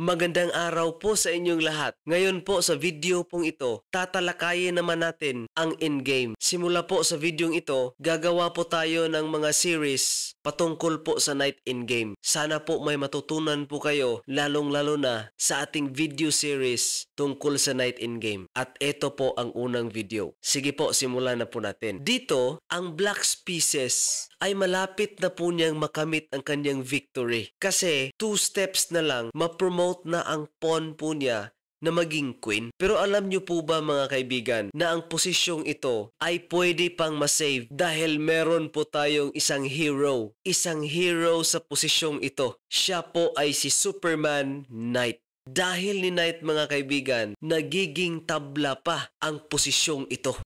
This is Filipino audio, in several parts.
Magandang araw po sa inyong lahat. Ngayon po sa video pong ito, tatalakayin naman natin ang in-game. Simula po sa video ito, gagawa po tayo ng mga series patungkol po sa night in-game. Sana po may matutunan po kayo lalong lalo na sa ating video series tungkol sa night in-game. At ito po ang unang video. Sige po, simulan na po natin. Dito, ang Black Species ay malapit na po niyang makamit ang kanyang victory. Kasi two steps na lang mapromote pinopromote na ang pawn po niya na maging queen. Pero alam nyo po ba mga kaibigan na ang posisyong ito ay pwede pang masave dahil meron po tayong isang hero. Isang hero sa posisyong ito. Siya po ay si Superman Knight. Dahil ni Knight mga kaibigan, nagiging tabla pa ang posisyong ito.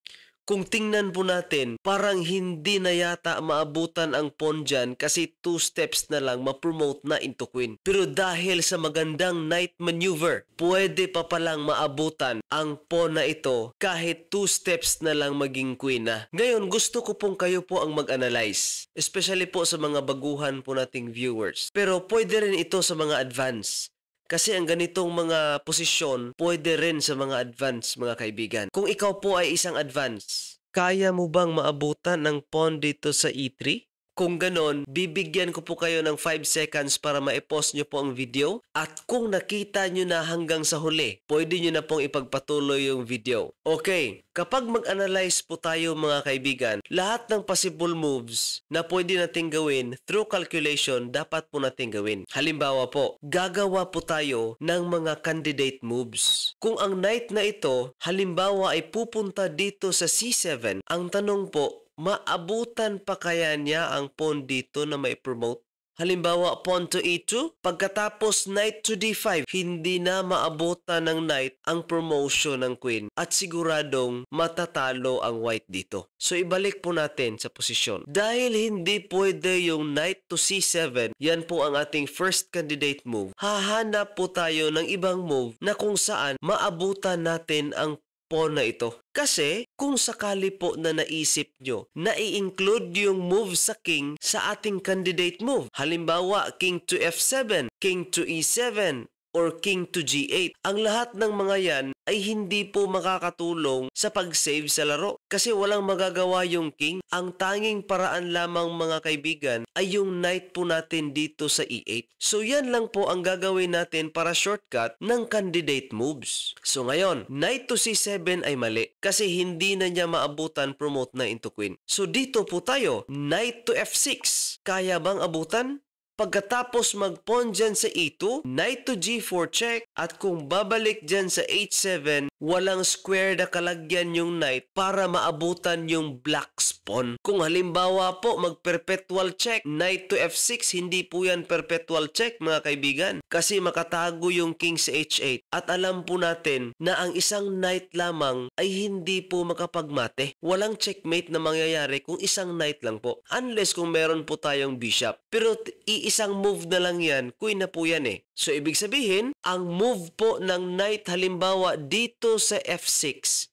Kung tingnan po natin, parang hindi na yata maabutan ang pawn dyan kasi two steps na lang ma-promote na into queen. Pero dahil sa magandang knight maneuver, pwede pa palang maabutan ang pawn na ito kahit two steps na lang maging queen na. Ngayon, gusto ko pong kayo po ang mag-analyze. Especially po sa mga baguhan po nating viewers. Pero pwede rin ito sa mga advance. Kasi ang ganitong mga posisyon pwede rin sa mga advance mga kaibigan. Kung ikaw po ay isang advance, kaya mo bang maabutan ng pawn dito sa E3? Kung ganon, bibigyan ko po kayo ng 5 seconds para ma post nyo po ang video. At kung nakita nyo na hanggang sa huli, pwede nyo na pong ipagpatuloy yung video. Okay, kapag mag-analyze po tayo mga kaibigan, lahat ng possible moves na pwede nating gawin through calculation, dapat po nating gawin. Halimbawa po, gagawa po tayo ng mga candidate moves. Kung ang knight na ito, halimbawa ay pupunta dito sa C7, ang tanong po, maabutan pa kaya niya ang pawn dito na mai-promote? Halimbawa, pawn to e2, pagkatapos knight to d5, hindi na maabutan ng knight ang promotion ng queen at siguradong matatalo ang white dito. So ibalik po natin sa posisyon. Dahil hindi pwede yung knight to c7, yan po ang ating first candidate move. Hahanap po tayo ng ibang move na kung saan maabutan natin ang pawn na ito. Kasi kung sakali po na naisip nyo na i-include yung move sa king sa ating candidate move. Halimbawa, king to f7, king to e7, or king to g8. Ang lahat ng mga yan ay hindi po makakatulong sa pag-save sa laro. Kasi walang magagawa yung king. Ang tanging paraan lamang mga kaibigan ay yung knight po natin dito sa e8. So yan lang po ang gagawin natin para shortcut ng candidate moves. So ngayon, knight to c7 ay mali kasi hindi na niya maabutan promote na into queen. So dito po tayo, knight to f6. Kaya bang abutan? Pagkatapos mag-pawn dyan sa e2, knight to g4 check at kung babalik dyan sa h7, walang square na kalagyan yung knight para maabutan yung black pawn. Kung halimbawa po mag-perpetual check, knight to f6, hindi po yan perpetual check mga kaibigan kasi makatago yung king sa h8 at alam po natin na ang isang knight lamang ay hindi po makapagmate. Walang checkmate na mangyayari kung isang knight lang po unless kung meron po tayong bishop. Pero isang move na lang yan, queen na po yan eh. So ibig sabihin, ang move po ng knight halimbawa dito sa f6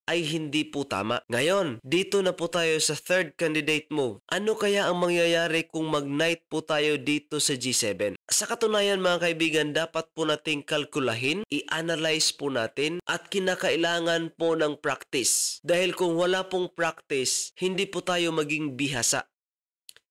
ay hindi po tama. Ngayon, dito na po tayo sa third candidate move. Ano kaya ang mangyayari kung mag-knight po tayo dito sa g7? Sa katunayan mga kaibigan, dapat po nating kalkulahin, i-analyze po natin at kinakailangan po ng practice. Dahil kung wala pong practice, hindi po tayo maging bihasa.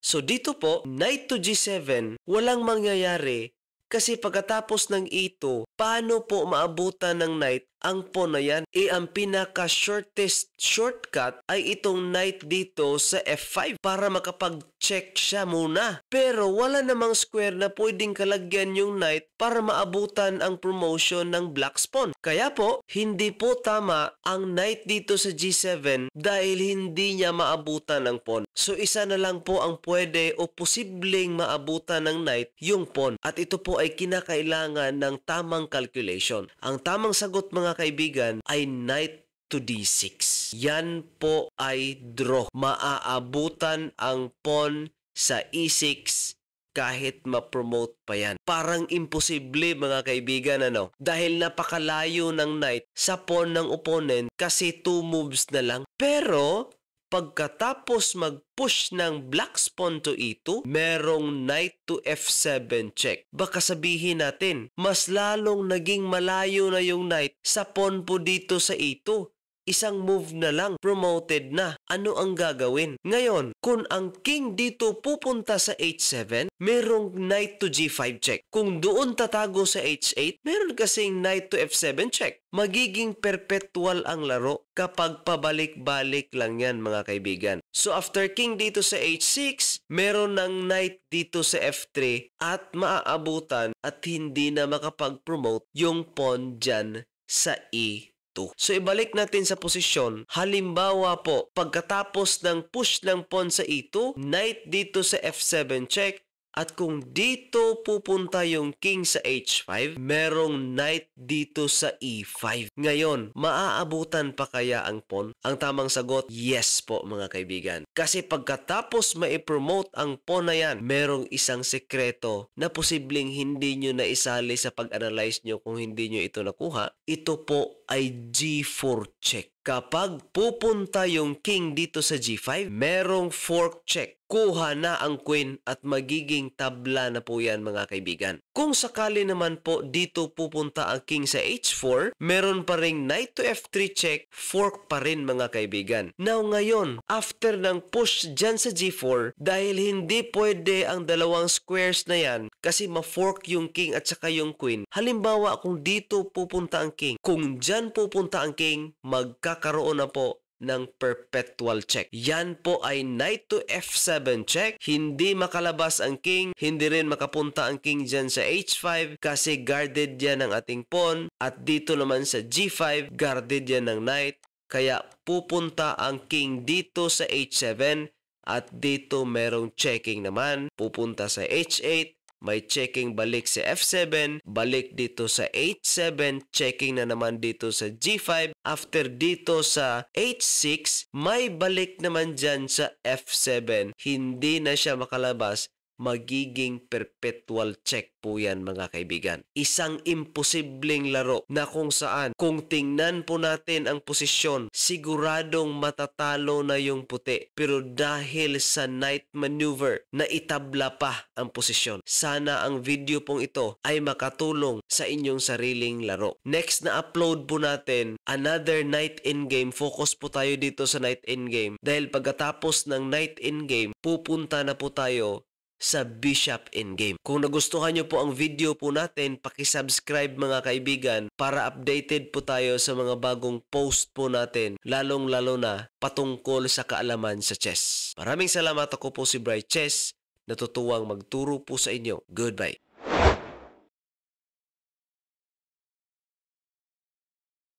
So dito po, night to g7, walang mangyayari kasi pagkatapos ng ito, paano po maabutan ng night ang po na yan, eh ang pinaka shortest shortcut ay itong knight dito sa F5 para makapag-check siya muna. Pero wala namang square na pwedeng kalagyan yung knight para maabutan ang promotion ng black spawn. Kaya po, hindi po tama ang knight dito sa G7 dahil hindi niya maabutan ang pawn. So isa na lang po ang pwede o posibleng maabutan ng knight yung pawn. At ito po ay kinakailangan ng tamang calculation. Ang tamang sagot mga mga kaibigan, ay knight to D6. Yan po ay draw. Maaabutan ang pawn sa E6 kahit ma-promote pa yan. Parang imposible mga kaibigan ano. Dahil napakalayo ng knight sa pawn ng opponent kasi two moves na lang. Pero Pagkatapos mag-push ng black spawn to e2, merong knight to f7 check. Baka sabihin natin, mas lalong naging malayo na yung knight sa pawn po dito sa e2. Isang move na lang, promoted na. Ano ang gagawin? Ngayon, kung ang king dito pupunta sa h7, merong knight to g5 check. Kung doon tatago sa h8, meron kasing knight to f7 check. Magiging perpetual ang laro kapag pabalik-balik lang yan mga kaibigan. So after king dito sa h6, meron ng knight dito sa f3 at maaabutan at hindi na makapag-promote yung pawn dyan sa e 2. So ibalik natin sa posisyon. Halimbawa po, pagkatapos ng push ng pawn sa e2, knight dito sa f7 check, at kung dito pupunta yung king sa h5, merong knight dito sa e5. Ngayon, maaabutan pa kaya ang pawn? Ang tamang sagot, yes po mga kaibigan. Kasi pagkatapos ma-promote ang po na yan, merong isang sekreto na posibleng hindi nyo naisali sa pag-analyze nyo kung hindi nyo ito nakuha. Ito po ay G4 check. Kapag pupunta yung king dito sa G5, merong fork check. Kuha na ang queen at magiging tabla na po yan mga kaibigan. Kung sakali naman po dito pupunta ang king sa H4, meron pa ring knight to F3 check, fork pa rin mga kaibigan. Now ngayon, after ng push dyan sa G4 dahil hindi pwede ang dalawang squares na yan kasi ma-fork yung king at saka yung queen. Halimbawa kung dito pupunta ang king, kung dyan pupunta ang king, magkakaroon na po ng perpetual check. Yan po ay knight to f7 check. Hindi makalabas ang king, hindi rin makapunta ang king dyan sa h5 kasi guarded yan ng ating pawn at dito naman sa g5, guarded yan ng knight. Kaya pupunta ang king dito sa h7 at dito merong checking naman. Pupunta sa h8, may checking balik sa f7, balik dito sa h7, checking na naman dito sa g5. After dito sa h6, may balik naman dyan sa f7. Hindi na siya makalabas magiging perpetual check po yan mga kaibigan. Isang imposibleng laro na kung saan kung tingnan po natin ang posisyon, siguradong matatalo na yung puti. Pero dahil sa night maneuver na itabla pa ang posisyon, sana ang video pong ito ay makatulong sa inyong sariling laro. Next na upload po natin, another night in game. Focus po tayo dito sa night in game dahil pagkatapos ng night in game, pupunta na po tayo sa Bishop in Game. Kung nagustuhan nyo po ang video po natin, subscribe mga kaibigan para updated po tayo sa mga bagong post po natin, lalong-lalo na patungkol sa kaalaman sa chess. Maraming salamat ako po si Bright Chess, natutuwang magturo po sa inyo. Goodbye!